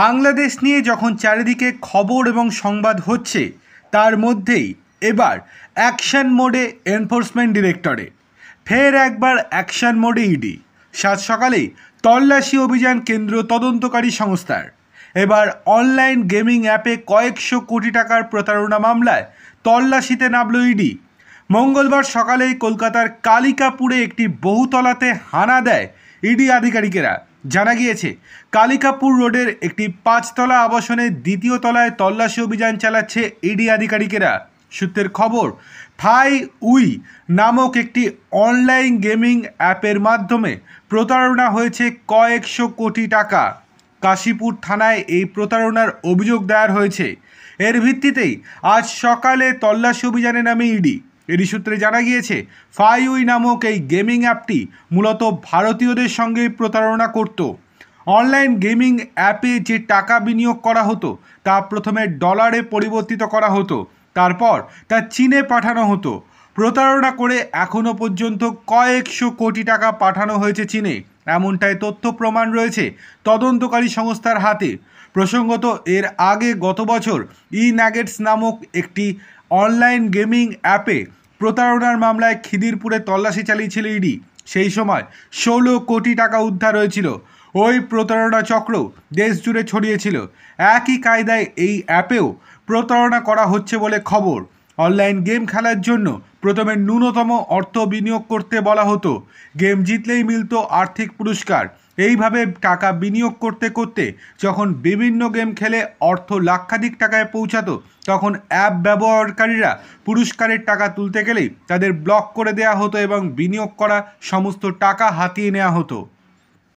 বাংলাদেশ নিয়ে যখন চারিদিকে খবর এবং সংবাদ হচ্ছে তার মধ্যেই এবার অ্যাকশন মোডে এনফোর্সমেন্ট ডিরেক্টরে ফের একবার অ্যাকশন মোডে ইডি সাত সকালে তল্লাশি অভিযান কেন্দ্র তদন্তকারী সংস্থার এবার অনলাইন গেমিং অ্যাপে কয়েকশো কোটি টাকার প্রতারণা মামলায় তল্লাশিতে নামল ইডি মঙ্গলবার সকালেই কলকাতার কালিকাপুরে একটি বহুতলাতে হানা দেয় ইডি আধিকারিকেরা জানা গিয়েছে কালিকাপুর রোডের একটি পাঁচতলা আবাসনের দ্বিতীয় তলায় তল্লাশি অভিযান চালাচ্ছে ইডি আধিকারিকেরা সূত্রের খবর থাই উই নামক একটি অনলাইন গেমিং অ্যাপের মাধ্যমে প্রতারণা হয়েছে কয়েকশো কোটি টাকা কাশীপুর থানায় এই প্রতারণার অভিযোগ দায়ের হয়েছে এর ভিত্তিতেই আজ সকালে তল্লাশি অভিযানে নামে ইডি এরই সূত্রে জানা গিয়েছে ফাইউই নামক এই গেমিং অ্যাপটি মূলত ভারতীয়দের সঙ্গে প্রতারণা করত অনলাইন গেমিং অ্যাপে যে টাকা বিনিয়োগ করা হতো তা প্রথমে ডলারে পরিবর্তিত করা হতো তারপর তা চীনে পাঠানো হতো প্রতারণা করে এখনও পর্যন্ত কয়েকশো কোটি টাকা পাঠানো হয়েছে চীনে এমনটাই তথ্য প্রমাণ রয়েছে তদন্তকারী সংস্থার হাতে প্রসঙ্গত এর আগে গত বছর ই ন্যাগেটস নামক একটি অনলাইন গেমিং অ্যাপে প্রতারণার মামলায় খিদিরপুরে তল্লাশি চালিয়েছিল ইডি সেই সময় ষোলো কোটি টাকা উদ্ধার হয়েছিল ওই প্রতারণা চক্র দেশ জুড়ে ছড়িয়েছিল একই কায়দায় এই অ্যাপেও প্রতারণা করা হচ্ছে বলে খবর অনলাইন গেম খেলার জন্য প্রথমে ন্যূনতম অর্থ বিনিয়োগ করতে বলা হতো গেম জিতলেই মিলত আর্থিক পুরস্কার এইভাবে টাকা বিনিয়োগ করতে করতে যখন বিভিন্ন গেম খেলে অর্থ লাক্ষাধিক টাকায় পৌঁছাতো তখন অ্যাপ ব্যবহারকারীরা পুরস্কারের টাকা তুলতে গেলেই তাদের ব্লক করে দেওয়া হতো এবং বিনিয়োগ করা সমস্ত টাকা হাতিয়ে নেওয়া হতো